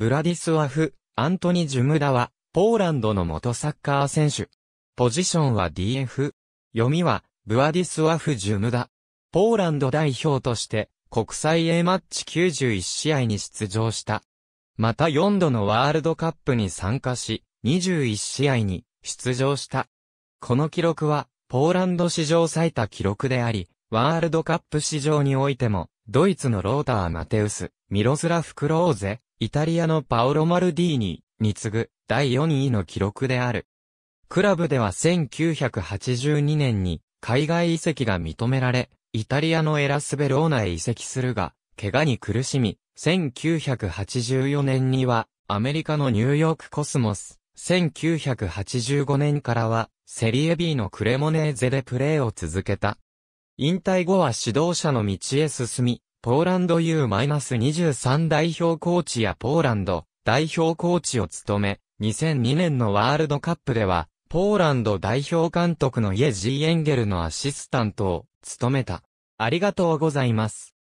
ブラディスワフ、アントニ・ジュムダは、ポーランドの元サッカー選手。ポジションは DF。読みは、ブラディスワフ・ジュムダ。ポーランド代表として、国際 A マッチ91試合に出場した。また4度のワールドカップに参加し、21試合に出場した。この記録は、ポーランド史上最多記録であり、ワールドカップ史上においても、ドイツのローター・マテウス、ミロスラフ・クローゼ、イタリアのパオロ・マルディーニに次ぐ第4位の記録である。クラブでは1982年に海外移籍が認められ、イタリアのエラスベローナへ移籍するが、怪我に苦しみ、1984年にはアメリカのニューヨークコスモス、1985年からはセリエ B のクレモネーゼでプレーを続けた。引退後は指導者の道へ進み、ポーランド U-23 代表コーチやポーランド代表コーチを務め、2002年のワールドカップでは、ポーランド代表監督のイェ・ジー・エンゲルのアシスタントを務めた。ありがとうございます。